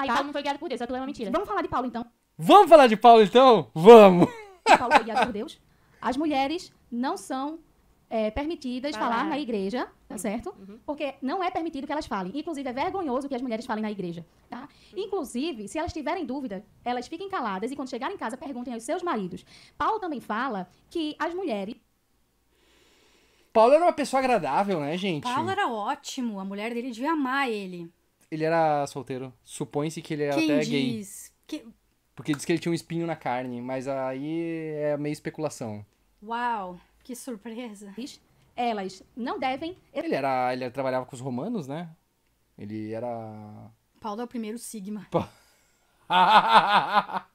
Aí tá? Paulo não foi guiado por Deus, aquilo é uma mentira. Vamos falar de Paulo então. Vamos falar de Paulo então? Vamos! Paulo foi guiado por Deus. As mulheres não são é, permitidas falar na igreja, tá uhum. certo? Uhum. Porque não é permitido que elas falem. Inclusive, é vergonhoso que as mulheres falem na igreja, tá? Uhum. Inclusive, se elas tiverem dúvida, elas fiquem caladas e quando chegarem em casa, perguntem aos seus maridos. Paulo também fala que as mulheres... Paulo era uma pessoa agradável, né, gente? Paulo era ótimo. A mulher dele devia amar ele. Ele era solteiro. Supõe-se que ele era Quem até diz? gay. Que... Porque diz que ele tinha um espinho na carne, mas aí é meio especulação. Uau, que surpresa. Elas não devem. Ele era. Ele trabalhava com os romanos, né? Ele era. Paulo é o primeiro Sigma. Pa...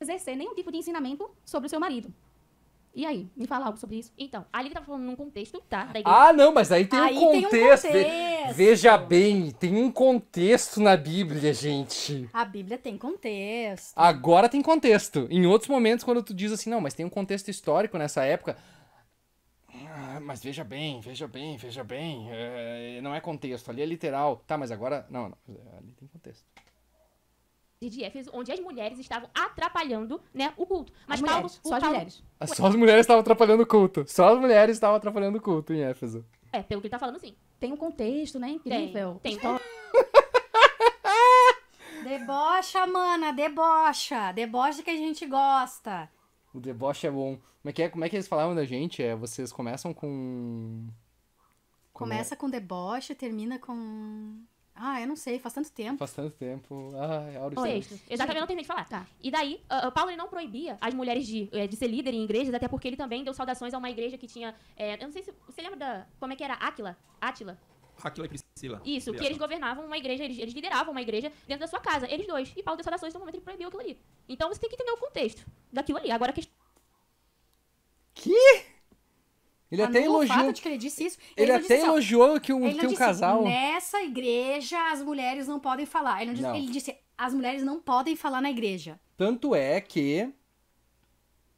exercer nenhum tipo de ensinamento sobre o seu marido. E aí, me fala algo sobre isso. Então, ali ele tá tava falando num contexto, tá? Da Ah, não, mas aí tem aí um contexto. Tem um contexto. Ve veja bem, tem um contexto na Bíblia, gente. A Bíblia tem contexto. Agora tem contexto. Em outros momentos, quando tu diz assim, não, mas tem um contexto histórico nessa época. Ah, mas veja bem, veja bem, veja bem. É, não é contexto, ali é literal. Tá, mas agora. Não, não. É, ali tem contexto de Éfeso, onde as mulheres estavam atrapalhando, né, o culto. Mas as Paulo, mulheres, só Paulo... as mulheres. Ah, só as mulheres estavam atrapalhando o culto. Só as mulheres estavam atrapalhando o culto em Éfeso. É, pelo que ele tá falando, sim. Tem um contexto, né? Incrível. Tem. tem. debocha, mana, debocha. Debocha que a gente gosta. O deboche é bom. Como é que, é, como é que eles falavam da gente? É, vocês começam com. Como Começa é? com deboche, termina com. Ah, eu não sei, faz tanto tempo. Faz tanto tempo. Ah, é Auro Sexto. Exatamente, não terminei de falar. Tá. E daí, uh, Paulo não proibia as mulheres de, eh, de ser líder em igrejas, até porque ele também deu saudações a uma igreja que tinha. É, eu não sei se. Você lembra da. Como é que era? Áquila? Átila? Aquila e Priscila. Isso, que eles governavam uma igreja, eles, eles, lideravam uma igreja dentro da sua casa, eles dois. E Paulo deu saudações no momento ele proibiu aquilo ali. Então você tem que entender o contexto daquilo ali. Agora a questão. Que? Ele ah, até elogiou. que ele disse isso. Ele, ele até disse, elogiou que um, que um disse, casal. Nessa igreja as mulheres não podem falar. Ele, disse, não. ele disse as mulheres não podem falar na igreja. Tanto é que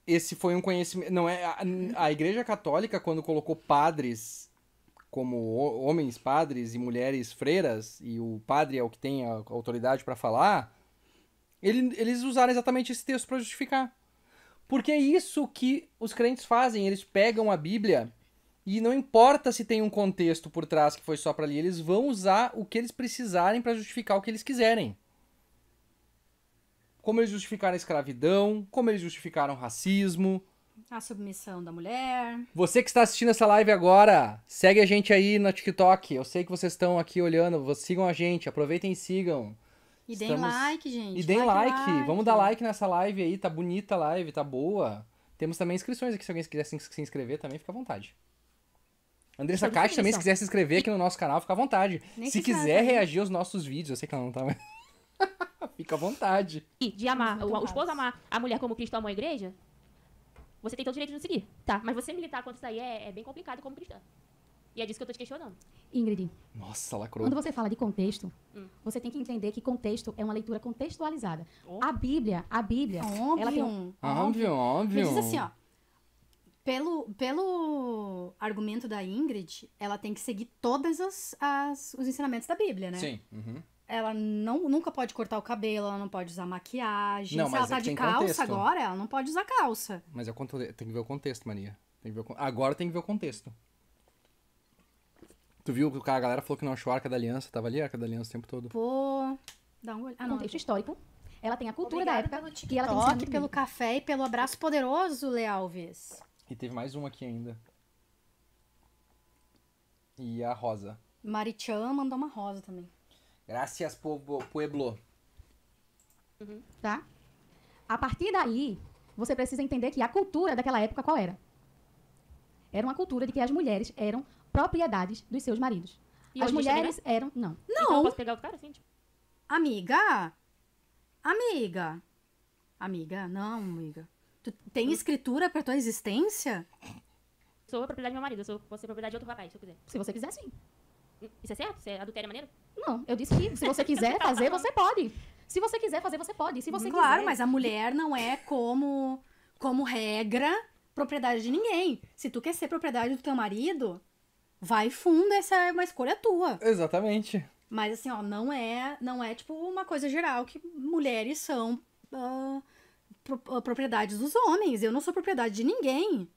esse foi um conhecimento. Não é a, a igreja católica quando colocou padres como homens padres e mulheres freiras e o padre é o que tem a autoridade para falar. Ele, eles usaram exatamente esse texto para justificar. Porque é isso que os crentes fazem, eles pegam a Bíblia e não importa se tem um contexto por trás que foi só para ali, eles vão usar o que eles precisarem para justificar o que eles quiserem. Como eles justificaram a escravidão, como eles justificaram o racismo, a submissão da mulher. Você que está assistindo essa live agora, segue a gente aí no TikTok. Eu sei que vocês estão aqui olhando, sigam a gente, aproveitem e sigam. E deem Estamos... like, gente. E deem like, like. like. Vamos dar like nessa live aí. Tá bonita a live, tá boa. Temos também inscrições aqui. Se alguém quiser se inscrever também, fica à vontade. Andressa Toda Caixa também, se quiser se inscrever aqui no nosso canal, fica à vontade. Nem se quiser reagir aos nossos vídeos, eu sei que ela não tá, mas... fica à vontade. E de amar, o, o esposo amar a mulher como Cristo amou a igreja, você tem todo o direito de não seguir, tá? Mas você militar contra isso aí é, é bem complicado como cristã. E é disso que eu estou te questionando. Ingrid. Nossa, lacrou. Quando você fala de contexto, hum. você tem que entender que contexto é uma leitura contextualizada. Oh. A Bíblia, a Bíblia, óbvio. ela tem um, óbvio, óbvio. óbvio. diz assim, ó. Pelo, pelo argumento da Ingrid, ela tem que seguir todos as, as, os ensinamentos da Bíblia, né? Sim. Uhum ela não, nunca pode cortar o cabelo, ela não pode usar maquiagem. Não, Se ela é tá de calça contexto. agora, ela não pode usar calça. Mas é o, tem que ver o contexto, Maria. Tem que ver o, agora tem que ver o contexto. Tu viu que o cara, a galera falou que não achou a Arca da Aliança, tava ali a Arca da Aliança o tempo todo. Pô, dá um olhada. Ah, Contexto histórico. Ela tem a cultura Obrigada da época. TikTok, e ela tem que pelo café e pelo abraço poderoso, Lealves. E teve mais uma aqui ainda. E a Rosa. Marichan mandou uma rosa também. Gracias, Pueblo. Uhum. Tá? A partir daí, você precisa entender que a cultura daquela época qual era? Era uma cultura de que as mulheres eram propriedades dos seus maridos. E As mulheres eram. Não. Não. Então eu posso pegar o cara assim, tipo... Amiga? Amiga? Amiga, não, amiga. Tu tem hum? escritura pra tua existência? Sou propriedade do meu marido, eu sou você propriedade de outro rapaz, se eu quiser. Se você quiser, sim. Hum, isso é certo? Você é adultério maneiro? Não, eu disse que se você quiser fazer, você pode. Se você quiser fazer, você pode. Se você claro, quiser... mas a mulher não é como, como regra propriedade de ninguém. Se tu quer ser propriedade do teu marido, vai fundo, essa é uma escolha tua. Exatamente. Mas assim, ó, não é, não é tipo uma coisa geral que mulheres são uh, propriedades dos homens. Eu não sou propriedade de ninguém.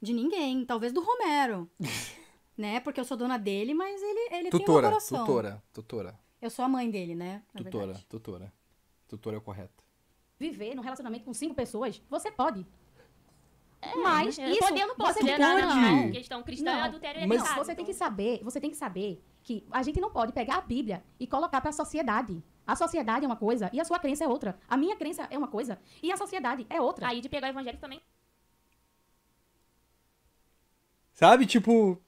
De ninguém, talvez do Romero. né? Porque eu sou dona dele, mas ele, ele tutora, tem meu coração. Tutora, tutora. Eu sou a mãe dele, né? tutora, verdade. tutora. Tutora é o correto. Viver num relacionamento com cinco pessoas, você pode. É, mas né? isso, poder não pode. Você pode. Não, não. É questão cristã não, é adultério é mas Você tem que saber, você tem que saber que a gente não pode pegar a Bíblia e colocar para a sociedade. A sociedade é uma coisa e a sua crença é outra. A minha crença é uma coisa e a sociedade é outra. Aí de pegar o evangelho também. Sabe, tipo,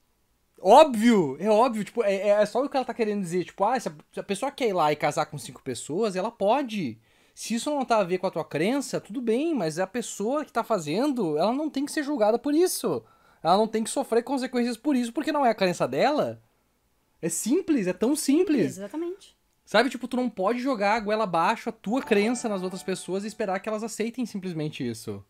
Óbvio, é óbvio, tipo, é, é só o que ela tá querendo dizer, tipo, ah, a, se a, pessoa quer ir lá e casar com cinco pessoas, ela pode. Se isso não tá a ver com a tua crença, tudo bem, mas a pessoa que tá fazendo, ela não tem que ser julgada por isso. Ela não tem que sofrer consequências por isso, porque não é a crença dela. É simples, é tão simples. simples exatamente. Sabe, tipo, tu não pode jogar a goela abaixo a tua ah. crença nas outras pessoas e esperar que elas aceitem simplesmente isso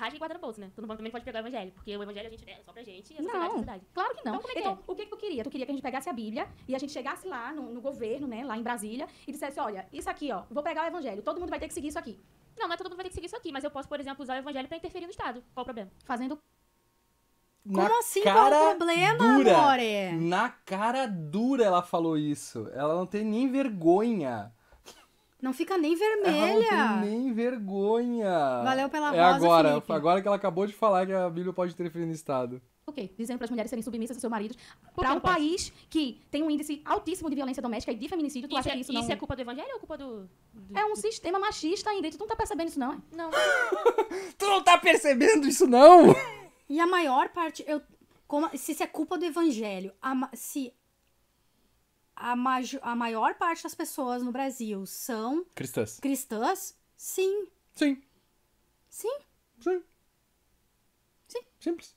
rasga e guarda no bolso, né? Tu não também pode pegar o evangelho, porque o evangelho a gente é só pra gente e a sociedade, não, sociedade. Claro que não. Então, como é que então, é? o que, que tu queria? Tu queria que a gente pegasse a Bíblia e a gente chegasse lá no, no governo, né, lá em Brasília, e dissesse, olha, isso aqui, ó, vou pegar o evangelho, todo mundo vai ter que seguir isso aqui. Não, mas é todo mundo vai ter que seguir isso aqui, mas eu posso, por exemplo, usar o evangelho pra interferir no Estado. Qual o problema? Fazendo na Como assim? Qual o problema, dura, amore? Na cara dura ela falou isso. Ela não tem nem vergonha. Não fica nem vermelha. Ela não tem nem vergonha. Valeu pela é rosa, agora, Felipe. agora que ela acabou de falar que a Bíblia pode interferir no Estado. Ok, dizendo para as mulheres serem submissas aos seus maridos. Para um país que tem um índice altíssimo de violência doméstica e de feminicídio, tu isso acha é, que isso, isso não... Isso é culpa do evangelho ou culpa do... do... É um sistema machista ainda, tu não tá percebendo isso não, é? Não. tu não tá percebendo isso não? E a maior parte... Eu, como, se isso é culpa do evangelho, a, se a, majo, a maior parte das pessoas no Brasil são cristãs. Cristãs? Sim. Sim. Sim. Sim. Sim. Simples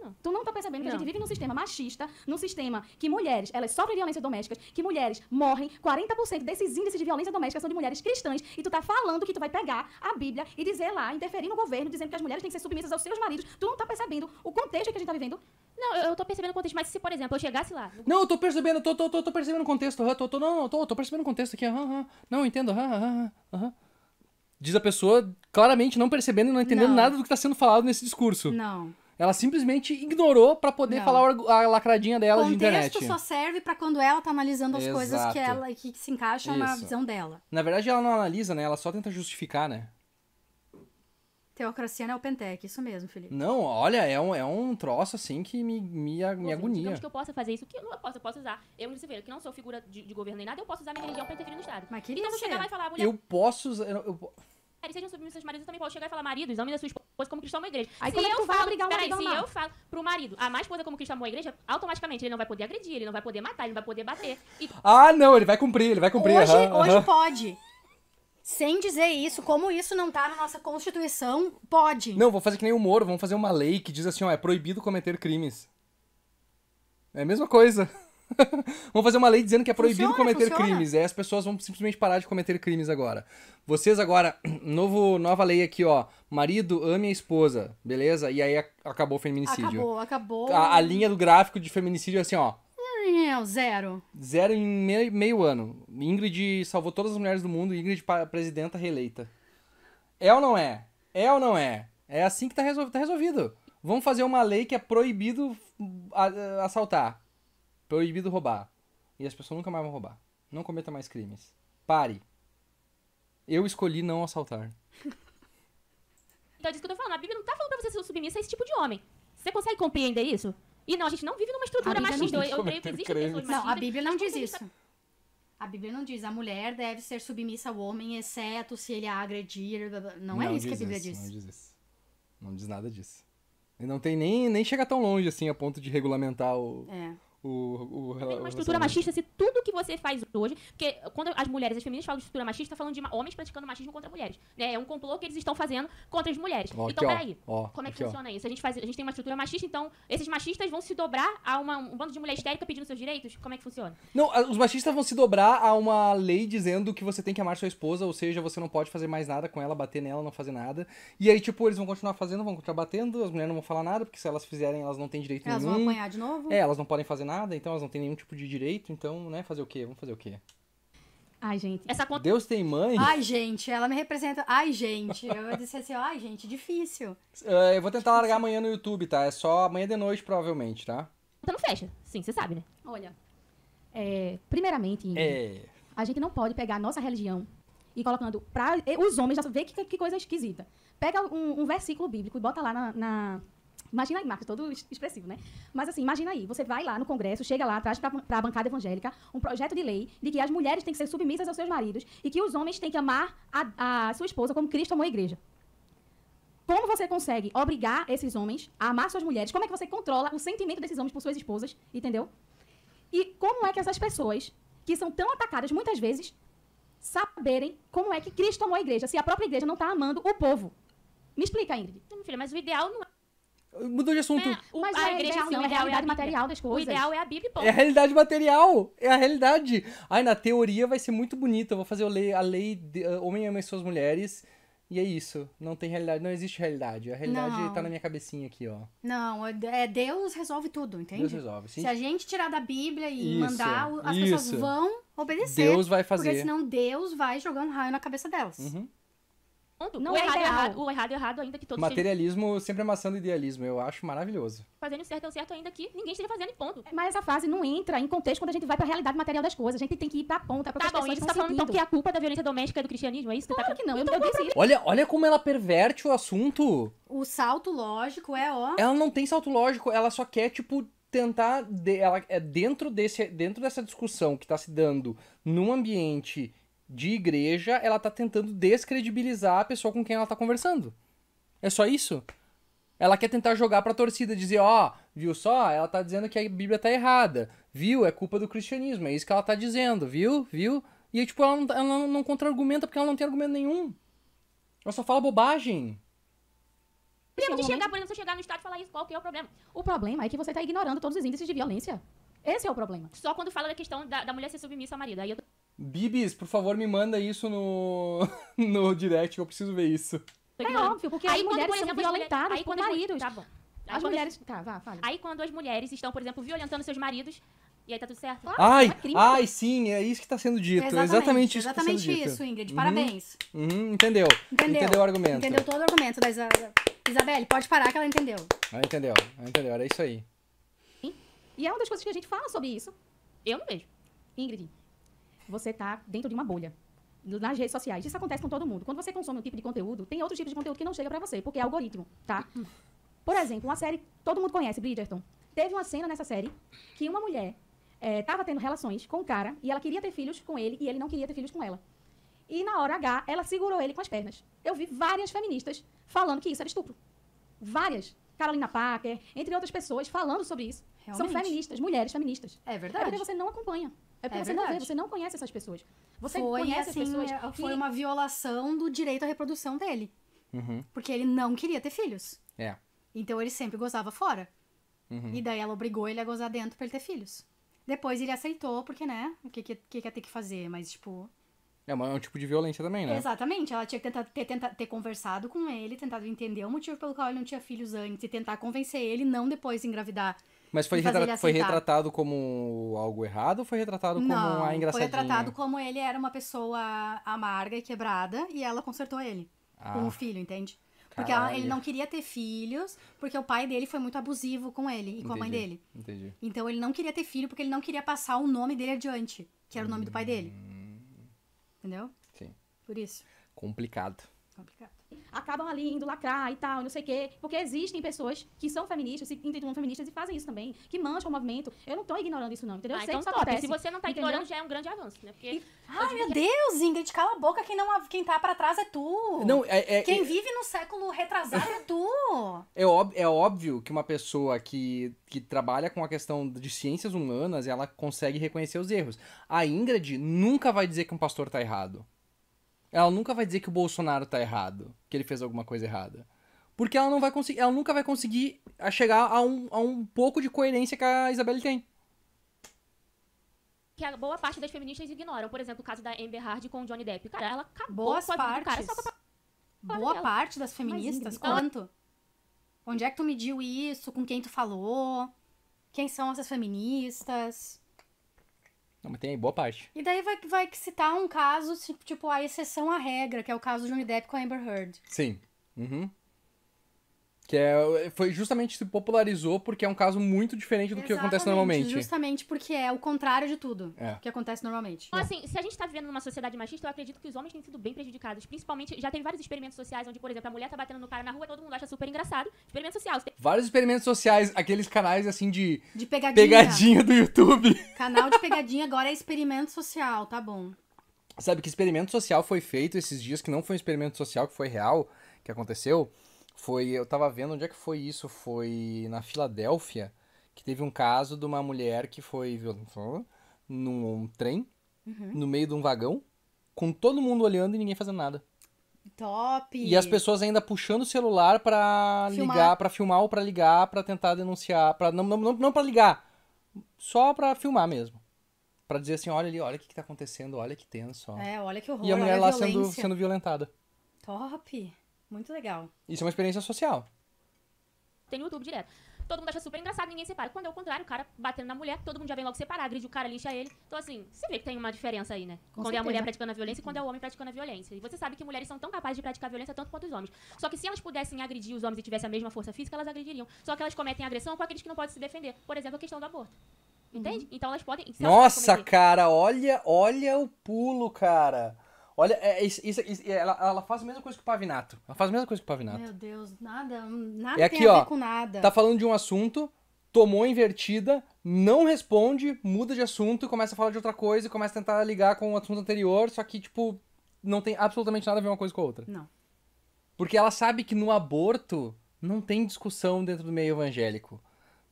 não. Tu não tá percebendo que não. a gente vive num sistema machista, num sistema que mulheres, elas sofrem violência doméstica, que mulheres morrem, 40% desses índices de violência doméstica são de mulheres cristãs, e tu tá falando que tu vai pegar a Bíblia e dizer lá, interferir no governo, dizendo que as mulheres têm que ser submissas aos seus maridos. Tu não tá percebendo o contexto que a gente tá vivendo? Não, eu, eu tô percebendo o contexto, mas se, por exemplo, eu chegasse lá... No... Não, eu tô percebendo, tô, tô, tô, tô percebendo o contexto, tô, tô, não, tô, tô percebendo o contexto aqui, aham, aham, não, entendo, aham, aham, aham. Diz a pessoa claramente não percebendo e não entendendo não. nada do que tá sendo falado nesse discurso. Não. Ela simplesmente ignorou para poder não. falar a lacradinha dela Contexto de internet. O contexto só serve para quando ela tá analisando as Exato. coisas que ela que se encaixam Isso. na visão dela. Na verdade, ela não analisa, né? Ela só tenta justificar, né? Teocracia não é o Pentec, isso mesmo, Felipe. Não, olha, é um, é um troço assim que me, me, Bom, me agonia. que eu possa fazer isso, que eu não posso, eu posso usar. Eu, Lucifer, que não sou figura de, de, governo nem nada, eu posso usar minha religião pra interferir no Estado. Mas que então, eu chegar lá e falar, mulher. Eu posso usar. Eu, eu, mulheres sejam submissas aos maridos, eu também posso chegar e falar, marido, amem da sua esposa como cristão é uma igreja. Aí, se é eu falo, peraí, se eu falo pro marido, amar mais esposa como cristão é uma igreja, automaticamente ele não vai poder agredir, ele não vai poder matar, ele não vai poder bater. E... Ah, não, ele vai cumprir, ele vai cumprir. Hoje, hoje pode. Sem dizer isso, como isso não tá na nossa Constituição, pode. Não, vou fazer que nem o Moro, vamos fazer uma lei que diz assim, ó, é proibido cometer crimes. É a mesma coisa vamos fazer uma lei dizendo que é proibido funciona, cometer funciona. crimes. É, as pessoas vão simplesmente parar de cometer crimes agora. Vocês agora, novo, nova lei aqui, ó. Marido ame a esposa, beleza? E aí acabou o feminicídio. Acabou, acabou. A, a linha do gráfico de feminicídio é assim, ó. É, é, zero. Zero em meio, meio ano. Ingrid salvou todas as mulheres do mundo. Ingrid, presidenta reeleita. É ou não é? É ou não é? É assim que tá, resolvido tá resolvido. Vamos fazer uma lei que é proibido hum, assaltar. Proibido roubar. E as pessoas nunca mais vão roubar. Não cometa mais crimes. Pare. Eu escolhi não assaltar. Então, é que eu tô falando. A Bíblia não tá falando pra você ser submissa a esse tipo de homem. Você consegue compreender isso? E não, a gente não vive numa estrutura machista. Eu creio que existe crime. Não, a Bíblia não diz isso. A Bíblia não diz a mulher deve ser submissa ao homem, exceto se ele a agredir. Não, não é isso que a Bíblia isso, diz. Não diz isso. Não diz nada disso. E não tem nem, nem chega tão longe assim a ponto de regulamentar o. É o, o, tem uma estrutura machista se tudo que você faz hoje, porque quando as mulheres, as feministas falam de estrutura machista, tá falam de homens praticando machismo contra mulheres, né? É um complô que eles estão fazendo contra as mulheres. Ó, então, peraí, como é que aqui, funciona ó. isso? A gente faz, a gente tem uma estrutura machista, então esses machistas vão se dobrar a uma, um bando de mulher histérica pedindo seus direitos? Como é que funciona? Não, os machistas vão se dobrar a uma lei dizendo que você tem que amar sua esposa, ou seja, você não pode fazer mais nada com ela, bater nela, não fazer nada. E aí, tipo, eles vão continuar fazendo, vão continuar batendo, as mulheres não vão falar nada, porque se elas fizerem, elas não têm direito elas nenhum. Elas vão apanhar de novo? É, elas não podem fazer nada, então elas não têm nenhum tipo de direito, então, né, fazer o quê? Vamos fazer o quê? Ai, gente. Essa conta... Deus tem mãe? Ai, gente, ela me representa. Ai, gente. Eu disse assim, ai, gente, difícil. Uh, eu vou tentar largar amanhã no YouTube, tá? É só amanhã de noite, provavelmente, tá? Então não fecha. Sim, você sabe, né? Olha. É, primeiramente, é... a gente não pode pegar a nossa religião e colocando pra. Os homens já vê que, que coisa esquisita. Pega um, um versículo bíblico e bota lá na, na Imagina aí, Marcos, todo expressivo, né? Mas assim, imagina aí, você vai lá no Congresso, chega lá, traz para a bancada evangélica um projeto de lei de que as mulheres têm que ser submissas aos seus maridos e que os homens têm que amar a, a sua esposa como Cristo amou a igreja. Como você consegue obrigar esses homens a amar suas mulheres? Como é que você controla o sentimento desses homens por suas esposas? Entendeu? E como é que essas pessoas, que são tão atacadas muitas vezes, saberem como é que Cristo amou a igreja, se a própria igreja não está amando o povo? Me explica, Ingrid. Não, filha, mas o ideal não é Mudou de assunto. É, o, mas a, a igreja não, é, assim, né? é a realidade é a material das coisas. O ideal é a Bíblia, pô. É a realidade material. É a realidade. Ai, na teoria vai ser muito bonito. Eu vou fazer a lei, a lei de, uh, homem ama suas mulheres. E é isso. Não tem realidade. Não existe realidade. A realidade tá não. tá na minha cabecinha aqui, ó. Não, é, é Deus resolve tudo, entende? Deus resolve, sim. Se a gente tirar da Bíblia e isso, mandar, as isso. pessoas vão obedecer. Deus vai fazer. Porque senão Deus vai jogar um raio na cabeça delas. Uhum. Não o é errado, é errado, o errado, é errado, ainda que todos Materialismo sempre amassando idealismo, eu acho maravilhoso. Fazendo o certo é o certo, ainda que ninguém esteja fazendo, ponto. É, mas essa fase não entra em contexto quando a gente vai para a realidade material das coisas. A gente tem que ir para a ponta, para Tá bom, e você tá falando então que a culpa da violência doméstica é do cristianismo? É isso que tá claro tá... que não, eu, então disse Olha, olha como ela perverte o assunto. O salto lógico é ó... Ela não tem salto lógico, ela só quer, tipo, tentar... De... Ela... É dentro, desse... dentro dessa discussão que está se dando num ambiente de igreja, ela tá tentando descredibilizar a pessoa com quem ela tá conversando. É só isso. Ela quer tentar jogar pra torcida, dizer, ó, oh, viu só? Ela tá dizendo que a Bíblia tá errada. Viu? É culpa do cristianismo. É isso que ela tá dizendo, viu? Viu? E, tipo, ela não, tá, ela não contra-argumenta porque ela não tem argumento nenhum. Ela só fala bobagem. Problema de chegar, por exemplo, você chegar no estádio e falar isso, qual que é o problema? O problema é que você tá ignorando todos os índices de violência. Esse é o problema. Só quando fala da questão da, da mulher ser submissa ao marido. Aí eu tô... Bibis, por favor, me manda isso no, no direct, eu preciso ver isso. É óbvio, porque aí, as mulheres quando, exemplo, são violentadas aí, por maridos. Tá bom. Aí, as mulheres... Tá, vá, fala. Aí quando as mulheres estão, por exemplo, violentando seus maridos, e aí tá tudo certo. ai, é ai, sim, é isso que tá sendo dito. É exatamente, exatamente, isso tá Exatamente tá isso, dito. Ingrid. Uhum. Parabéns. Uhum, uhum, entendeu. entendeu. Entendeu o argumento. Entendeu todo o argumento da Isabelle. Pode parar que ela entendeu. Ela ah, entendeu, ela ah, entendeu. Era isso aí. E é uma das coisas que a gente fala sobre isso. Eu não vejo. Ingrid você está dentro de uma bolha nas redes sociais. Isso acontece com todo mundo. Quando você consome um tipo de conteúdo, tem outros tipos de conteúdo que não chega para você, porque é algoritmo, tá? Por exemplo, uma série todo mundo conhece, Bridgerton. Teve uma cena nessa série que uma mulher estava eh, é, tendo relações com um cara e ela queria ter filhos com ele e ele não queria ter filhos com ela. E na hora H, ela segurou ele com as pernas. Eu vi várias feministas falando que isso era estupro. Várias. Carolina Parker entre outras pessoas, falando sobre isso. Realmente. São feministas, mulheres feministas. É verdade. É porque você não acompanha. É porque é você, não vê, você, não conhece essas pessoas. Você foi, conhece assim, as pessoas. É, que... Foi uma violação do direito à reprodução dele. Uhum. Porque ele não queria ter filhos. É. Então ele sempre gozava fora. Uhum. E daí ela obrigou ele a gozar dentro pra ele ter filhos. Depois ele aceitou, porque, né? O que, que, que ia é ter que fazer? Mas, tipo. É, mas é um tipo de violência também, né? Exatamente. Ela tinha que tentar ter, tentar ter conversado com ele, tentado entender o motivo pelo qual ele não tinha filhos antes e tentar convencer ele não depois engravidar mas foi, retra foi retratado como algo errado ou foi retratado como Não, a engraçadinha? Foi retratado como ele era uma pessoa amarga e quebrada e ela consertou ele ah. com o filho, entende? Porque ela, ele não queria ter filhos, porque o pai dele foi muito abusivo com ele e entendi, com a mãe dele. Entendi. Então ele não queria ter filho porque ele não queria passar o nome dele adiante, que era o nome do pai dele. Hum. Entendeu? Sim. Por isso. Complicado. Complicado acabam ali indo lacrar e tal, não sei o quê, porque existem pessoas que são feministas, se intitulam feministas e fazem isso também, que mancham o movimento. Eu não tô ignorando isso não, entendeu? Ah, eu sei então que isso acontece. Se você não tá entendeu? ignorando, já é um grande avanço, né? Porque... E... Ai, meu que... É Deus, Ingrid, cala a boca, quem, não, quem tá pra trás é tu. Não, é, é quem é... vive no século retrasado é tu. É, óbvio, é óbvio que uma pessoa que, que trabalha com a questão de ciências humanas, ela consegue reconhecer os erros. A Ingrid nunca vai dizer que um pastor tá errado. Ela nunca vai dizer que o Bolsonaro tá errado, que ele fez alguma coisa errada. Porque ela não vai conseguir, ela nunca vai conseguir ah, chegar a um, a um pouco de coerência que a Isabelle tem. Que a boa parte das feministas ignoram. Por exemplo, o caso da Amber Hard com o Johnny Depp. Cara, ela acabou Boas com a partes. cara só pra... Boa dela. parte das feministas? Mas, quanto? Ela... Onde é que tu mediu isso? Com quem tu falou? Quem são essas feministas? Não, mas tem aí boa parte. E daí vai, vai citar um caso, tipo, tipo, a exceção à regra, que é o caso de Johnny Depp com a Amber Heard. Sim. Uhum. Que é, foi justamente se popularizou porque é um caso muito diferente do Exatamente, que acontece normalmente. Justamente porque é o contrário de tudo é. que acontece normalmente. Então, assim, se a gente tá vivendo numa sociedade machista, eu acredito que os homens têm sido bem prejudicados. Principalmente, já teve vários experimentos sociais onde, por exemplo, a mulher tá batendo no cara na rua, todo mundo acha super engraçado. Experimento social. Tem... Vários experimentos sociais, aqueles canais assim de. De pegadinha. Pegadinha do YouTube. Canal de pegadinha agora é experimento social, tá bom. Sabe que experimento social foi feito esses dias, que não foi um experimento social, que foi real, que aconteceu foi, eu tava vendo onde é que foi isso, foi na Filadélfia, que teve um caso de uma mulher que foi violentada num trem, uhum. no meio de um vagão, com todo mundo olhando e ninguém fazendo nada. Top! E as pessoas ainda puxando o celular para ligar, para filmar ou para ligar, para tentar denunciar, para não não, não, não para ligar, só para filmar mesmo. Pra dizer assim, olha ali, olha o que, que tá acontecendo, olha que tenso. Ó. É, olha que horror. E a mulher a lá sendo, sendo violentada. Top! Muito legal. Isso é uma experiência social. Tem no YouTube direto. Todo mundo acha super engraçado, ninguém separa. Quando é o contrário, o cara batendo na mulher, todo mundo já vem logo separar, agride o cara, lixa ele. Então, assim, você vê que tem uma diferença aí, né? Com quando certeza. é a mulher praticando a violência e quando é o homem praticando a violência. E você sabe que mulheres são tão capazes de praticar violência tanto quanto os homens. Só que se elas pudessem agredir os homens e tivessem a mesma força física, elas agrediriam. Só que elas cometem agressão com aqueles que não podem se defender. Por exemplo, a questão do aborto. Uhum. Entende? Uhum. Então elas podem. Nossa, elas cara, olha, olha o pulo, cara. Olha, é, é isso, isso, ela, ela, faz a mesma coisa que o Pavinato. Ela faz a mesma coisa que o Pavinato. Meu Deus, nada, hum, nada é aqui, tem a ver ó, com nada. Tá falando de um assunto, tomou invertida, não responde, muda de assunto e começa a falar de outra coisa e começa a tentar ligar com o assunto anterior, só que, tipo, não tem absolutamente nada a ver uma coisa com a outra. Não. Porque ela sabe que no aborto não tem discussão dentro do meio evangélico.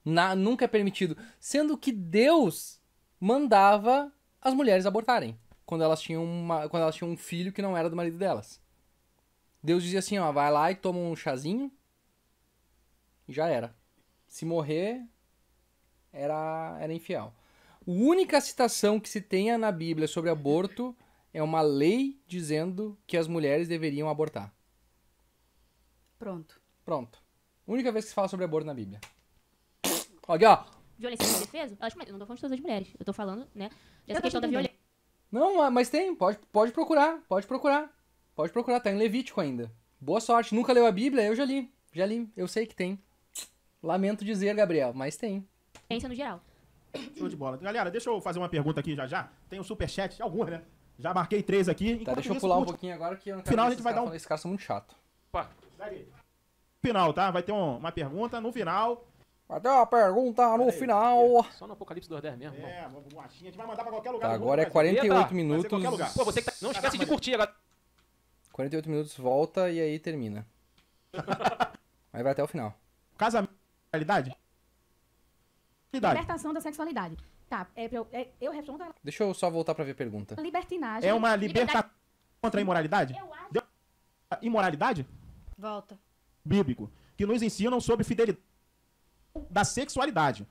Na, nunca é permitido. Sendo que Deus mandava as mulheres abortarem quando elas tinham uma, quando elas tinham um filho que não era do marido delas. Deus dizia assim, ó, vai lá e toma um chazinho e já era. Se morrer era era infiel. A única citação que se tenha na Bíblia sobre aborto é uma lei dizendo que as mulheres deveriam abortar. Pronto. Pronto. Única vez que se fala sobre aborto na Bíblia. Aqui, ó. Violência de defesa? Eu acho, eu não tô falando de todas as mulheres. Eu tô falando, né, dessa eu questão da violência. Não, ah, mas tem, pode, pode procurar, pode procurar. Pode procurar, tá em Levítico ainda. Boa sorte, nunca leu a Bíblia? Eu já li, já li, eu sei que tem. Lamento dizer, Gabriel, mas tem. Pensa no geral. Show de bola. Galera, deixa eu fazer uma pergunta aqui já já. Tem um superchat, alguma, né? Já marquei três aqui. tá, deixa eu pular um pouquinho agora que eu não quero final, a gente vai dar um... Esses são muito chato. Pá. Final, tá? Vai ter um, uma pergunta no final. Vai ter uma pergunta no Peraí, final. Só no Apocalipse 2.10 mesmo. É, mano. a gente vai mandar pra qualquer lugar. Tá, agora mundo, é 48 Eita, minutos. Pô, você que tá... Não esquece de curtir agora. 48 minutos, volta e aí termina. aí vai até o final. Casamento. Realidade? Libertação da sexualidade. Tá, é, eu, é, eu respondo a... Deixa eu só voltar pra ver a pergunta. Libertinagem. É uma libertação liberdade... contra a imoralidade? Eu acho. Deu... Imoralidade? Volta. Bíblico. Que nos ensinam sobre fidelidade da sexualidade.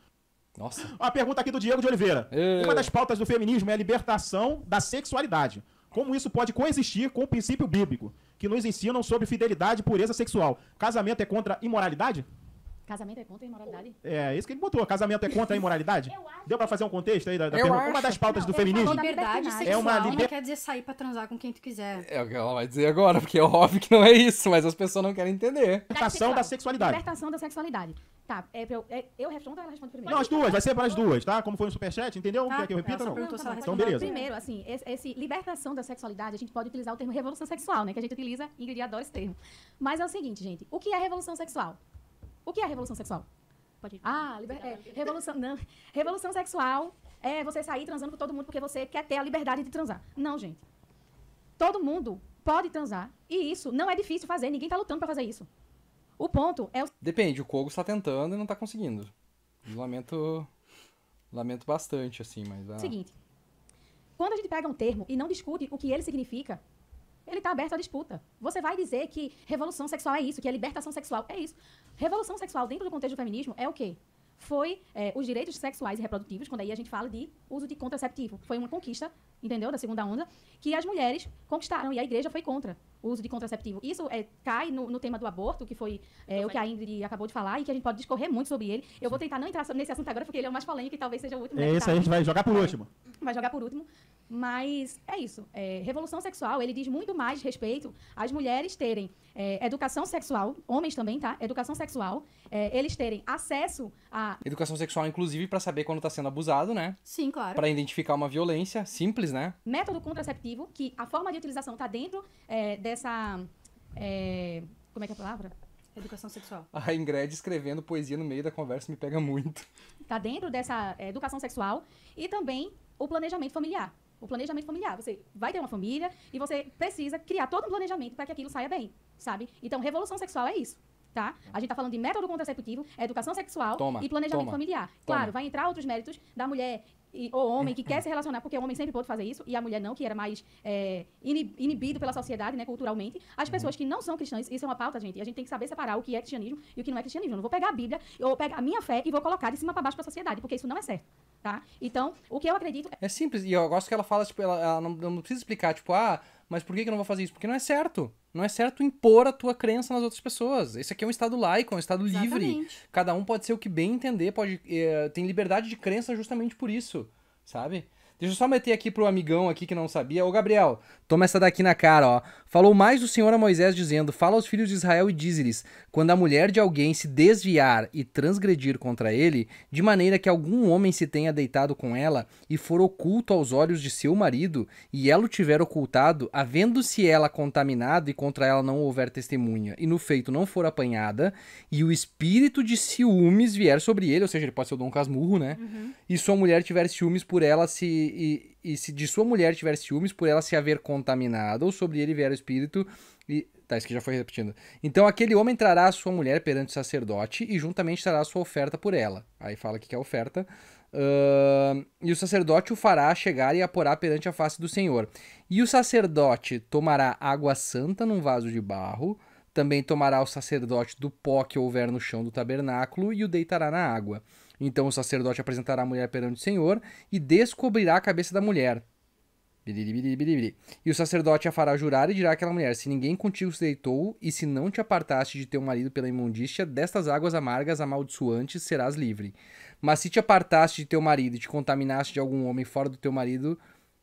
Nossa. Uma pergunta aqui do Diego de Oliveira. Uma das pautas do feminismo é a libertação da sexualidade. Como isso pode coexistir com o princípio bíblico, que nos ensinam sobre fidelidade e pureza sexual? Casamento é contra imoralidade? Casamento é contra a imoralidade? É, é isso que ele botou. Casamento é contra a imoralidade? Deu pra fazer um contexto aí da, da pergunta? Acho. Uma das pautas não, do feminismo. Liberdade sexual. É uma é liber... Não quer dizer sair pra transar com quem tu quiser. É o que ela vai dizer agora, porque é óbvio que não é isso, mas as pessoas não querem entender. Libertação da sexualidade. Libertação da sexualidade. Tá, é eu, é, eu respondo ou ela responde primeiro? Não, as duas, vai ser para as duas, tá? Como foi no superchat, entendeu? Tá. Quer que eu repita tá, não? não tá, tá, então, beleza. Primeiro, assim, esse, esse, libertação da sexualidade, a gente pode utilizar o termo revolução sexual, né? Que a gente utiliza, Ingrid adora esse termo. Mas é o seguinte, gente, o que é revolução sexual? O que é revolução sexual? Pode ir. Ah, liber... é, revolução, não. Revolução sexual é você sair transando com todo mundo porque você quer ter a liberdade de transar. Não, gente. Todo mundo pode transar e isso não é difícil fazer, ninguém está lutando para fazer isso. O ponto é o. Depende, o Kogo está tentando e não está conseguindo. Lamento. Lamento bastante, assim, mas. Ah... Seguinte. Quando a gente pega um termo e não discute o que ele significa, ele está aberto à disputa. Você vai dizer que revolução sexual é isso, que a é libertação sexual é isso. Revolução sexual dentro do contexto do feminismo é o quê? Foi é, os direitos sexuais e reprodutivos, quando aí a gente fala de uso de contraceptivo. Foi uma conquista, entendeu? Da segunda onda, que as mulheres conquistaram e a igreja foi contra o uso de contraceptivo. Isso é, cai no, no, tema do aborto, que foi é, o que a Ingrid acabou de falar, e que a gente pode discorrer muito sobre ele. Eu vou tentar não entrar nesse assunto agora, porque ele é o mais polêmico e talvez seja o último. É isso aí, a gente vai jogar por último. Vai jogar por último. Mas é isso. É, revolução sexual, ele diz muito mais respeito às mulheres terem é, educação sexual, homens também, tá? Educação sexual, é, eles terem acesso a. Educação sexual, inclusive, para saber quando tá sendo abusado, né? Sim, claro. Para identificar uma violência, simples, né? Método contraceptivo, que a forma de utilização tá dentro é, dessa. É, como é que é a palavra? Educação sexual. A Ingrid escrevendo poesia no meio da conversa me pega muito. Tá dentro dessa educação sexual e também o planejamento familiar o planejamento familiar. Você vai ter uma família e você precisa criar todo um planejamento para que aquilo saia bem, sabe? Então, revolução sexual é isso. Tá? A gente está falando de método contraceptivo, educação sexual toma, e planejamento toma, familiar. Toma. Claro, vai entrar outros méritos da mulher e, ou homem que é. quer se relacionar, porque o homem sempre pôde fazer isso, e a mulher não, que era mais é, inibido pela sociedade, né, culturalmente, as uhum. pessoas que não são cristãs, isso é uma pauta, gente, e a gente tem que saber separar o que é cristianismo e o que não é cristianismo. Eu não vou pegar a Bíblia, ou pegar a minha fé e vou colocar de cima para baixo para a sociedade, porque isso não é certo. Tá? Então, o que eu acredito. É simples, e eu gosto que ela fala, tipo, ela, ela não, não precisa explicar, tipo, ah, mas por que, que eu não vou fazer isso? Porque não é certo. Não é certo impor a tua crença nas outras pessoas. Esse aqui é um estado laico, é um estado Exatamente. livre. Cada um pode ser o que bem entender, pode é, tem liberdade de crença justamente por isso, sabe? Deixa eu só meter aqui pro amigão aqui que não sabia. Ô, Gabriel, toma essa daqui na cara, ó. Falou mais o Senhor a Moisés dizendo: Fala aos filhos de Israel e diz-lhes: Quando a mulher de alguém se desviar e transgredir contra ele, de maneira que algum homem se tenha deitado com ela e for oculto aos olhos de seu marido, e ela o tiver ocultado, havendo-se ela contaminado e contra ela não houver testemunha, e no feito não for apanhada, e o espírito de ciúmes vier sobre ele, ou seja, ele pode ser o Dom Casmurro, né? Uhum. E sua mulher tiver ciúmes por ela se e, e, se de sua mulher tiver ciúmes por ela se haver contaminado, ou sobre ele vier o espírito. E, tá, isso que já foi repetindo. Então aquele homem trará a sua mulher perante o sacerdote e juntamente trará a sua oferta por ela. Aí fala que é oferta. Uh, e o sacerdote o fará chegar e apurar perante a face do Senhor. E o sacerdote tomará água santa num vaso de barro, também tomará o sacerdote do pó que houver no chão do tabernáculo e o deitará na água. Então o sacerdote apresentará a mulher perante o Senhor e descobrirá a cabeça da mulher. E o sacerdote a fará jurar e dirá àquela mulher: Se ninguém contigo se deitou, e se não te apartaste de teu marido pela imundícia, destas águas amargas amaldiçoantes serás livre. Mas se te apartaste de teu marido e te contaminaste de algum homem fora do teu marido,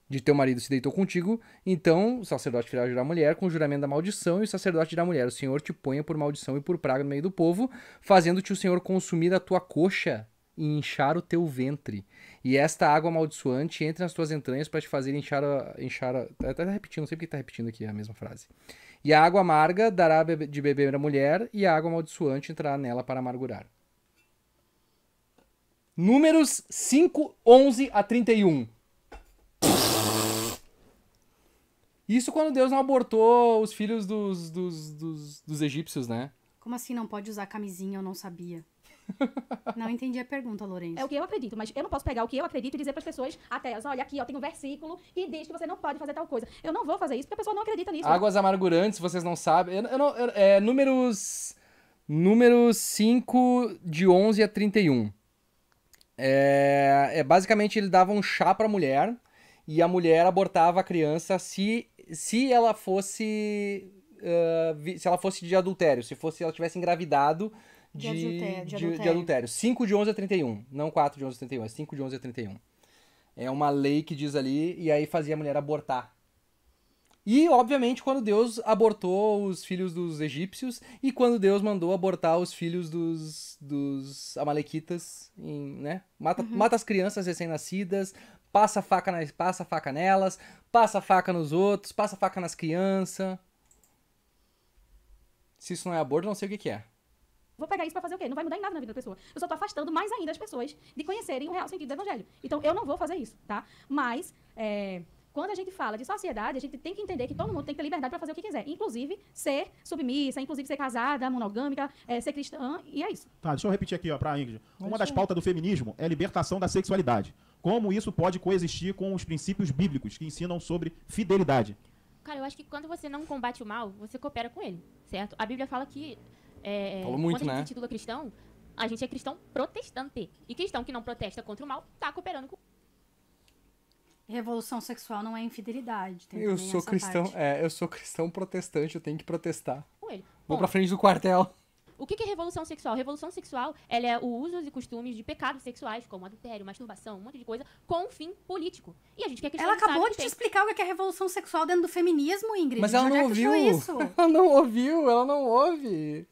de teu marido se deitou contigo, então o sacerdote virá jurar a mulher com o juramento da maldição, e o sacerdote dirá à mulher: O Senhor te ponha por maldição e por praga no meio do povo, fazendo-te o Senhor consumir a tua coxa e inchar o teu ventre. E esta água amaldiçoante entre nas tuas entranhas para te fazer inchar a. Inchar a... Tá, tá repetindo, não sei porque tá repetindo aqui a mesma frase. E a água amarga dará de beber à mulher, e a água amaldiçoante entrará nela para amargurar. Números 5, 11 a 31. Isso quando Deus não abortou os filhos dos, dos, dos, dos egípcios, né? Como assim não pode usar camisinha? Eu não sabia. Não entendi a pergunta, Lourenço. É o que eu acredito, mas eu não posso pegar o que eu acredito e dizer para as pessoas, até elas, olha aqui, ó, tem um versículo que diz que você não pode fazer tal coisa. Eu não vou fazer isso porque a pessoa não acredita nisso. Águas amargurantes, vocês não sabem. Eu, eu não, eu, é, números. Número 5, de 11 a 31. É, é, basicamente, ele dava um chá para a mulher e a mulher abortava a criança se, se ela fosse. Uh, se ela fosse de adultério, se fosse se ela tivesse engravidado de, de, adultério, de, de, adultério. 5 de 11 a 31, não 4 de 11 a 31, é 5 de 11 a 31. É uma lei que diz ali, e aí fazia a mulher abortar. E, obviamente, quando Deus abortou os filhos dos egípcios e quando Deus mandou abortar os filhos dos, dos amalequitas, em, né? Mata, uhum. mata as crianças recém-nascidas, passa faca, passa faca nelas, passa a faca nos outros, passa a faca nas crianças. Se isso não é aborto, não sei o que, que é vou pegar isso para fazer o quê? Não vai mudar em nada na vida da pessoa. Eu só estou afastando mais ainda as pessoas de conhecerem o real sentido do evangelho. Então, eu não vou fazer isso, tá? Mas, é, quando a gente fala de sociedade, a gente tem que entender que todo mundo tem que ter liberdade para fazer o que quiser, inclusive ser submissa, inclusive ser casada, monogâmica, é, ser cristã, e é isso. Tá, deixa eu repetir aqui para a Ingrid. Uma das pautas do feminismo é a libertação da sexualidade. Como isso pode coexistir com os princípios bíblicos que ensinam sobre fidelidade? Cara, eu acho que quando você não combate o mal, você coopera com ele, certo? A Bíblia fala que é, é, Falou muito, quando a gente né? se titula cristão, a gente é cristão protestante. E cristão que não protesta contra o mal, tá cooperando com Revolução sexual não é infidelidade. eu sou cristão, é, eu sou cristão protestante, eu tenho que protestar. Coelho. Vou Bom, pra frente do quartel. O que é revolução sexual? Revolução sexual ela é o uso e costumes de pecados sexuais, como adultério, masturbação, um monte de coisa, com um fim político. E a gente quer que é Ela acabou de te explicar o que é revolução sexual dentro do feminismo, Ingrid. Mas ela não ouviu. É isso Ela não ouviu, ela não ouve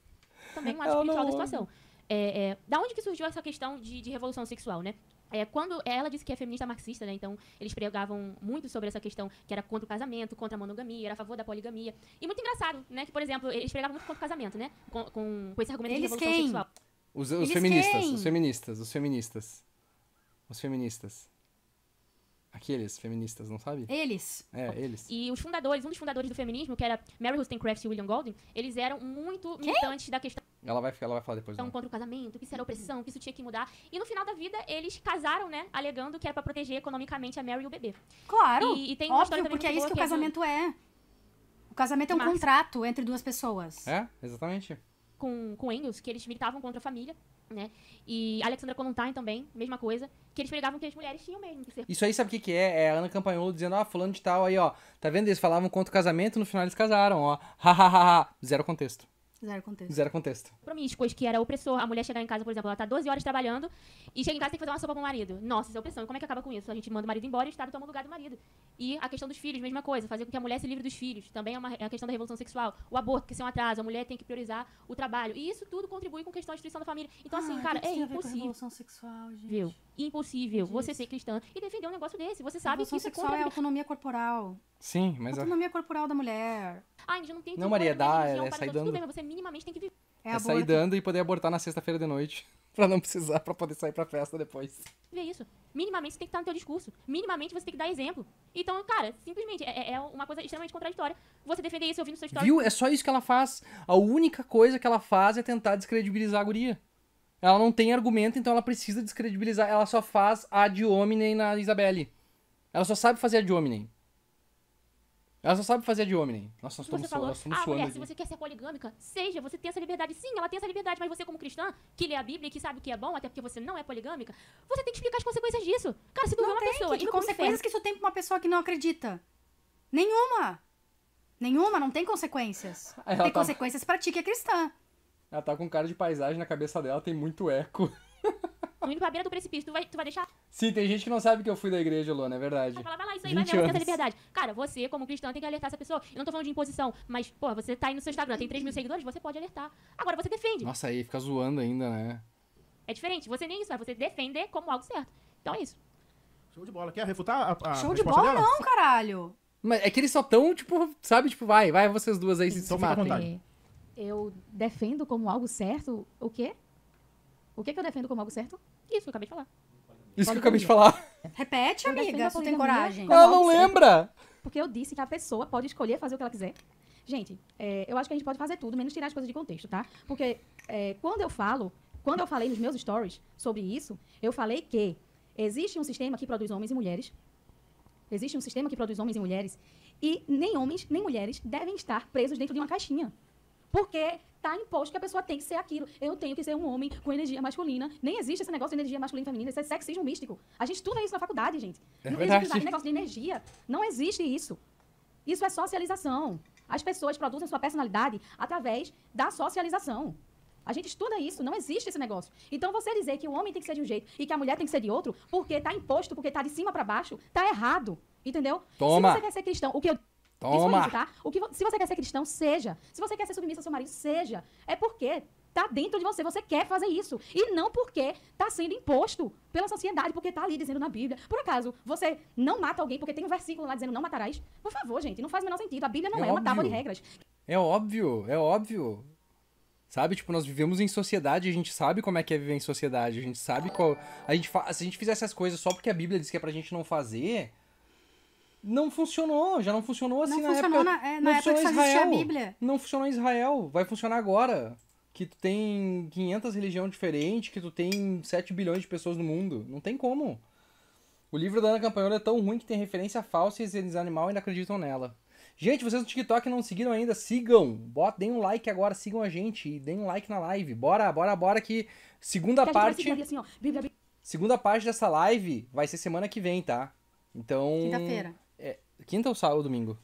também um aspecto espiritual não... da situação. É, é, da onde que surgiu essa questão de, de revolução sexual, né? É, quando é, ela disse que é feminista marxista, né? Então, eles pregavam muito sobre essa questão que era contra o casamento, contra a monogamia, era a favor da poligamia. E muito engraçado, né? Que, por exemplo, eles pregavam muito contra o casamento, né? Com, com, com esse argumento eles de revolução quem? sexual. Os, os feministas, quem? os feministas, os feministas. Os feministas. Aqueles feministas, não sabe? Eles. É, eles. E os fundadores, um dos fundadores do feminismo, que era Mary Wollstonecraft e William Golding, eles eram muito Quê? militantes da questão. Ela vai, ela vai falar depois. Então, né? contra o casamento, que isso era opressão, que isso tinha que mudar. E no final da vida, eles casaram, né? Alegando que era pra proteger economicamente a Mary e o bebê. Claro! E, e tem Óbvio, porque é isso que, que o casamento é, do... é. O casamento é um contrato entre duas pessoas. É, exatamente. Com, com Engels, que eles militavam contra a família né? E Alexandra Coluntine também, mesma coisa, que eles pregavam que as mulheres tinham mesmo que ser. Isso aí sabe o que, que é? É a Ana Campanholo dizendo, ah, fulano de tal aí, ó. Tá vendo? Eles falavam contra o casamento, no final eles casaram, ó. Hahaha. Zero contexto. Zero contexto. Zero contexto. Promíscuas, que era opressor. A mulher chegar em casa, por exemplo, ela tá 12 horas trabalhando e chega em casa e tem que fazer uma sopa pro marido. Nossa, isso é opressão. E como é que acaba com isso? A gente manda o marido embora e o Estado toma o lugar do marido. E a questão dos filhos, mesma coisa. Fazer com que a mulher se livre dos filhos. Também é uma é a questão da revolução sexual. O aborto, que é um atraso. A mulher tem que priorizar o trabalho. E isso tudo contribui com a questão da instituição da família. Então, ah, assim, cara, é impossível. revolução sexual, gente. Viu? impossível você ser cristã e defender um negócio desse. Você sabe que isso é, é contra... é a autonomia corporal. Sim, mas... A autonomia a... corporal da mulher. Ah, a gente não tem... Não, Maria, dá, é sair dando... Bem, você minimamente tem que viver. É, é sair dando e poder abortar na sexta-feira de noite. pra não precisar, pra poder sair pra festa depois. Vê isso. Minimamente você tem que estar no teu discurso. Minimamente você tem que dar exemplo. Então, cara, simplesmente, é, é uma coisa extremamente contraditória. Você defender isso ouvindo sua história... Viu? É só isso que ela faz. A única coisa que ela faz é tentar descredibilizar a guria. Ela não tem argumento, então ela precisa descredibilizar. Ela só faz a de hominem na Isabelle. Ela só sabe fazer a de hominem. Ela só sabe fazer a de hominem. Nossa, nós estamos, falou, nós estamos ah, se você quer ser poligâmica, seja, você tem essa liberdade. Sim, ela tem essa liberdade, mas você como cristã, que lê a Bíblia e que sabe o que é bom, até porque você não é poligâmica, você tem que explicar as consequências disso. Cara, se tu não vê uma tem, pessoa... Que, que consequências que isso tem pra uma pessoa que não acredita? Nenhuma! Nenhuma, não tem consequências. Ela tem tá... consequências pra ti que é cristã. Ela tá com cara de paisagem na cabeça dela, tem muito eco. Tô indo pra beira do precipício, tu vai, tu vai deixar? Sim, tem gente que não sabe que eu fui da igreja, Luana, é verdade. Vai falar, vai lá, isso aí, vai ver, da é liberdade. Cara, você, como cristão, tem que alertar essa pessoa. Eu não tô falando de imposição, mas, pô, você tá aí no seu Instagram, tem 3 mil seguidores, você pode alertar. Agora você defende. Nossa, aí fica zoando ainda, né? É diferente, você nem isso, mas você defende como algo certo. Então é isso. Show de bola. Quer refutar a, a Show de bola dela? não, caralho. Mas é que eles só tão, tipo, sabe, tipo, vai, vai vocês duas aí, se, então se matem eu defendo como algo certo o quê? O que, que eu defendo como algo certo? Isso que eu acabei de falar. Isso que eu acabei de falar. Repete, eu amiga, você tem coragem. Ela não lembra! Porque eu disse que a pessoa pode escolher fazer o que ela quiser. Gente, é, eu acho que a gente pode fazer tudo, menos tirar as coisas de contexto, tá? Porque é, quando eu falo, quando eu falei nos meus stories sobre isso, eu falei que existe um sistema que produz homens e mulheres. Existe um sistema que produz homens e mulheres. E nem homens nem mulheres devem estar presos dentro de uma caixinha. Porque tá imposto que a pessoa tem que ser aquilo. Eu tenho que ser um homem com energia masculina. Nem existe esse negócio de energia masculina e feminina. Isso é sexismo místico. A gente estuda isso na faculdade, gente. É não verdade. existe negócio de energia. Não existe isso. Isso é socialização. As pessoas produzem sua personalidade através da socialização. A gente estuda isso, não existe esse negócio. Então você dizer que o homem tem que ser de um jeito e que a mulher tem que ser de outro, porque tá imposto, porque tá de cima para baixo, tá errado. Entendeu? Toma. Se você quer ser cristão, o que eu Toma. Isso, tá? O que, se você quer ser cristão, seja. Se você quer ser submissa ao seu marido, seja. É porque tá dentro de você, você quer fazer isso. E não porque tá sendo imposto pela sociedade, porque tá ali dizendo na Bíblia. Por acaso, você não mata alguém porque tem um versículo lá dizendo não matarás? Por favor, gente, não faz o menor sentido. A Bíblia não é, é uma tábua de regras. É óbvio, é óbvio. Sabe, tipo, nós vivemos em sociedade, a gente sabe como é que é viver em sociedade, a gente sabe qual. A gente fa... Se a gente fizesse as coisas só porque a Bíblia diz que é pra gente não fazer, não funcionou, já não funcionou assim não na funcionou época. Na, é, na não época funcionou Israel, a Bíblia. Não funcionou em Israel, vai funcionar agora. Que tu tem 500 religiões diferentes, que tu tem 7 bilhões de pessoas no mundo. Não tem como. O livro da Ana Campanhola é tão ruim que tem referência falsa e eles animal ainda acreditam nela. Gente, vocês no TikTok não seguiram ainda? Sigam! Bota, deem um like agora, sigam a gente e deem um like na live. Bora, bora, bora que segunda que parte. Assim, ó, Segunda parte dessa live vai ser semana que vem, tá? Então. Quinta-feira quinta ou sábado ou domingo?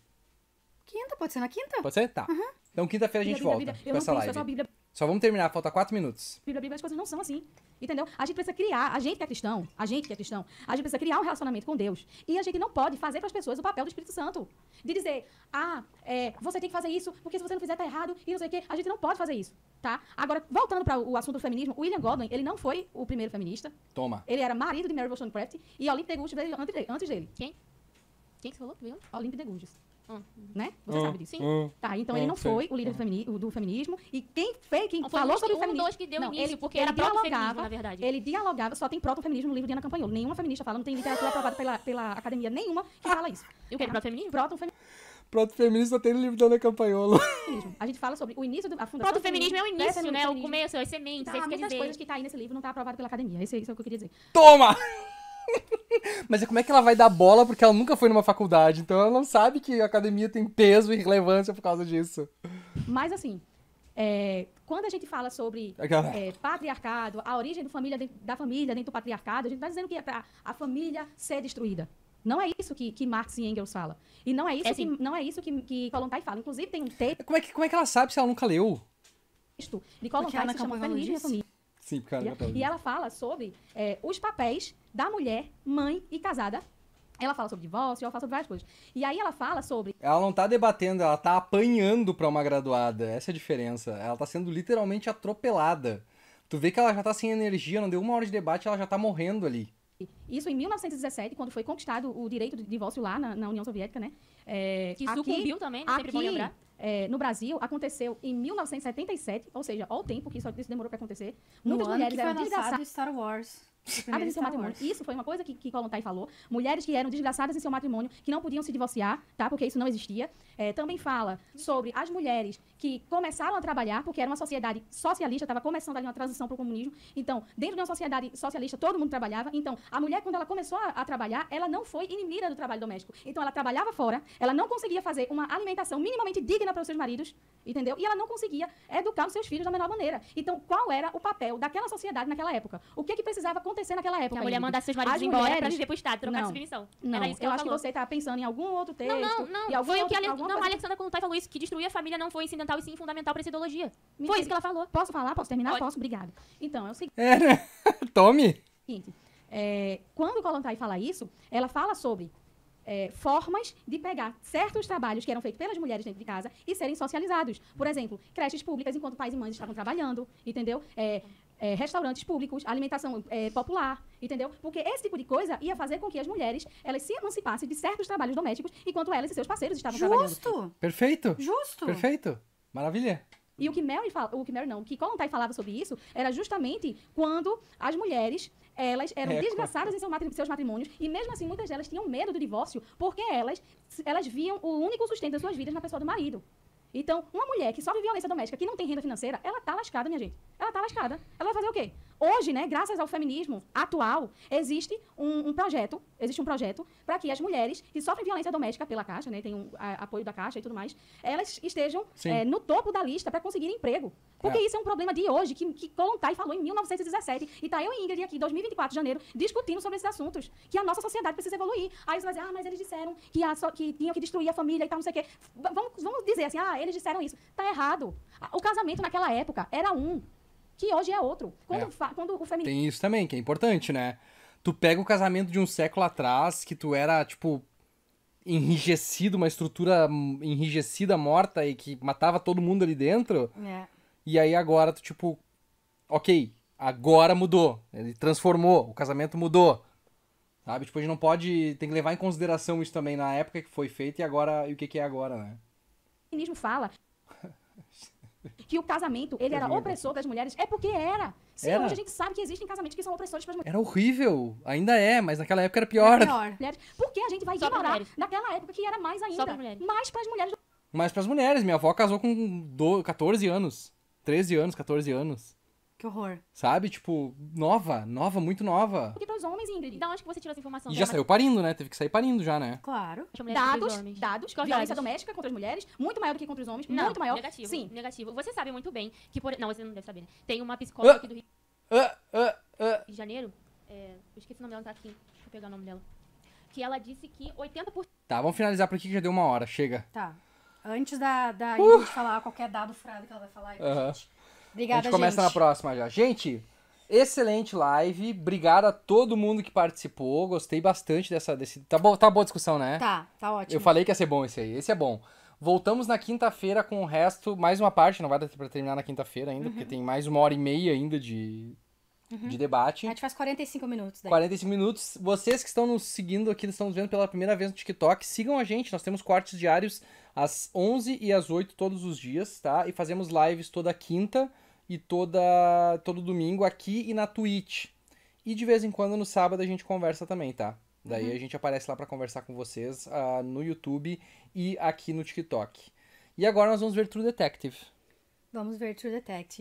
Quinta, pode ser na quinta? Pode ser? Tá. Uhum. Então quinta-feira a gente Bíblia, volta Bíblia. com Eu essa não live. penso, é só Bíblia. Só vamos terminar, falta quatro minutos. Bíblia, Bíblia, as coisas não são assim. Entendeu? A gente precisa criar, a gente que é cristão, a gente que é cristão, a gente precisa criar um relacionamento com Deus. E a gente não pode fazer para as pessoas o papel do Espírito Santo. De dizer, ah, é, você tem que fazer isso, porque se você não fizer tá errado e não sei o quê. A gente não pode fazer isso, tá? Agora, voltando para o assunto do feminismo, o William Godwin, ele não foi o primeiro feminista. Toma. Ele era marido de Mary Wollstonecraft e Olympe de Gouges veio antes dele. Quem? Quem que você falou? Veio? Olímpio de Gurges. Hum. Né? Você hum. sabe disso? Sim. Hum. Tá, então hum, ele não foi o líder do, hum. femini do, feminismo. E quem, fez, quem falou sobre o feminismo. dois que deu não, início, ele, porque ele dialogava, na verdade. Ele dialogava, só tem proto-feminismo no livro de Ana Campanholo. Nenhuma feminista fala, não tem literatura aprovada pela, pela academia nenhuma que fala isso. E o que é proto-feminismo? Proto-feminismo. Proto-feminista tem no livro de Ana Campanholo. A gente fala sobre o início da fundação. Proto-feminismo é o é, início, né? O começo, é as sementes. É tá, muitas coisas que tá aí nesse livro não tá aprovado pela academia. Esse, isso é o que eu queria dizer. Toma! Mas é como é que ela vai dar bola porque ela nunca foi numa faculdade? Então ela não sabe que a academia tem peso e relevância por causa disso. Mas assim, é, quando a gente fala sobre é, patriarcado, a origem do família, da família dentro do patriarcado, a gente está dizendo que é para a família ser destruída. Não é isso que, que Marx e Engels falam. E não é isso, é, que, não é isso que, que Kolontai fala. Inclusive, tem um texto. Como é que, como é que ela sabe se ela nunca leu? De Kolontai que se chama Feminismo e Família. Sim, cara, é e, e ela fala sobre é, os papéis da mulher, mãe e casada. Ela fala sobre divórcio, ela fala sobre várias coisas. E aí ela fala sobre. Ela não tá debatendo, ela tá apanhando pra uma graduada. Essa é a diferença. Ela tá sendo literalmente atropelada. Tu vê que ela já tá sem energia, não deu uma hora de debate, ela já tá morrendo ali. Isso em 1917, quando foi conquistado o direito de divórcio lá na, na União Soviética, né? É, que sucumbiu aqui, também, né? sempre aqui, bom lembrar. É, no Brasil, aconteceu em 1977, ou seja, ao tempo que isso, demorou para acontecer. No muitas mulheres que foi lançado Star Wars. Abre seu matrimônio. Isso foi uma coisa que, que Kolontai falou. Mulheres que eram desgraçadas em seu matrimônio, que não podiam se divorciar, tá? Porque isso não existia. É, também fala sobre as mulheres que começaram a trabalhar, porque era uma sociedade socialista, estava começando ali uma transição para o comunismo. Então, dentro de uma sociedade socialista, todo mundo trabalhava. Então, a mulher, quando ela começou a, a trabalhar, ela não foi inimiga do trabalho doméstico. Então, ela trabalhava fora, ela não conseguia fazer uma alimentação minimamente digna para os seus maridos, entendeu? E ela não conseguia educar os seus filhos da melhor maneira. Então, qual era o papel daquela sociedade naquela época? O que, é que precisava acontecer? acontecer naquela época. Que a mulher mandar mandasse seus maridos embora para pra viver pro Estado, trocar não, definição. Não, Era isso que eu acho falou. que você tá pensando em algum outro texto. Não, não, não. Foi o que a, Ale... não, a Alexandra Konutai falou isso, que destruir a família não foi incidental e sim fundamental pra essa ideologia. Me foi isso que ela falou. Posso falar? Posso terminar? Pode. Posso? Obrigada. Então, é o seguinte... É, né? Tome! Seguinte, é, quando Colontai fala isso, ela fala sobre é, formas de pegar certos trabalhos que eram feitos pelas mulheres dentro de casa e serem socializados. Por exemplo, creches públicas enquanto pais e mães estavam trabalhando, entendeu? É, é, restaurantes públicos, alimentação é, popular, entendeu? Porque esse tipo de coisa ia fazer com que as mulheres elas se emancipassem de certos trabalhos domésticos enquanto elas e seus parceiros estavam Justo. trabalhando. Justo! Perfeito! Justo! Perfeito! Maravilha! E o que Mary fala, o que Mary não, o que Kolontai falava sobre isso era justamente quando as mulheres elas eram é, desgraçadas em seus matrimônios e mesmo assim muitas delas tinham medo do divórcio porque elas elas viam o único sustento das suas vidas na pessoa do marido. Então, uma mulher que sofre violência doméstica, que não tem renda financeira, ela tá lascada, minha gente. Ela tá lascada. Ela vai fazer o quê? Hoje, né, graças ao feminismo atual, existe um, um projeto, existe um projeto para que as mulheres que sofrem violência doméstica pela Caixa, né, tem um a, apoio da Caixa e tudo mais, elas estejam é, no topo da lista para conseguir emprego. Porque é. isso é um problema de hoje, que, que Colontai falou em 1917. E tá eu e Ingrid aqui, 2024 de janeiro, discutindo sobre esses assuntos. Que a nossa sociedade precisa evoluir. Aí você vai dizer, ah, mas eles disseram que, a, so, que tinham que destruir a família e tal, não sei o quê. Vamos, vamos dizer assim, ah, eles disseram isso. Tá errado. O casamento naquela época era um que hoje é outro. Quando, é. quando o feminismo. Tem isso também, que é importante, né? Tu pega o casamento de um século atrás, que tu era, tipo, enrijecido, uma estrutura enrijecida, morta e que matava todo mundo ali dentro. É. E aí agora tu, tipo, ok, agora mudou. Ele transformou, o casamento mudou. Sabe? Tipo, a gente não pode. Tem que levar em consideração isso também na época que foi feito e agora. E o que, que é agora, né? O feminismo fala que o casamento ele era opressor das mulheres, é porque era. Sim, era. hoje a gente sabe que existem casamentos que são opressores para as mulheres. Era horrível, ainda é, mas naquela época era pior. Era pior. porque a gente vai Só ignorar naquela época que era mais ainda. Só Mais para as mulheres. Mais para as mulheres. Minha avó casou com 14 anos. 13 anos, 14 anos. Que horror. Sabe? Tipo, nova, nova, muito nova. Porque pros homens, Ingrid, da onde que você tira essa informação? E né? já saiu parindo, né? Teve que sair parindo já, né? Claro. Dados, dados, que a violência doméstica contra as mulheres, muito maior do que contra os homens, não, muito maior. Negativo. Sim. Negativo. Você sabe muito bem que por. Não, você não deve saber, né? Tem uma ah! psicóloga ah, aqui do Rio. Ah, ah, ah. de Janeiro? É, eu esqueci o nome dela, tá aqui. Deixa eu pegar o nome dela. Que ela disse que 80%. Tá, vamos finalizar por aqui que já deu uma hora. Chega. Tá. Antes da, da uh. Ingrid falar qualquer dado furado que ela vai falar, uh -huh. gente. Obrigada, a gente começa gente. na próxima já. Gente, excelente live. Obrigado a todo mundo que participou. Gostei bastante dessa. Desse... Tá, bo... tá boa a discussão, né? Tá, tá ótimo. Eu falei que ia ser bom esse aí. Esse é bom. Voltamos na quinta-feira com o resto, mais uma parte, não vai dar pra terminar na quinta-feira ainda, uhum. porque tem mais uma hora e meia ainda de, uhum. de debate. A gente faz 45 minutos daí. 45 minutos. Vocês que estão nos seguindo aqui, estão nos vendo pela primeira vez no TikTok, sigam a gente. Nós temos cortes diários às 11 e às 8 todos os dias, tá? E fazemos lives toda quinta e toda todo domingo aqui e na Twitch. E de vez em quando no sábado a gente conversa também, tá? Daí uhum. a gente aparece lá para conversar com vocês uh, no YouTube e aqui no TikTok. E agora nós vamos ver True Detective. Vamos ver True Detective.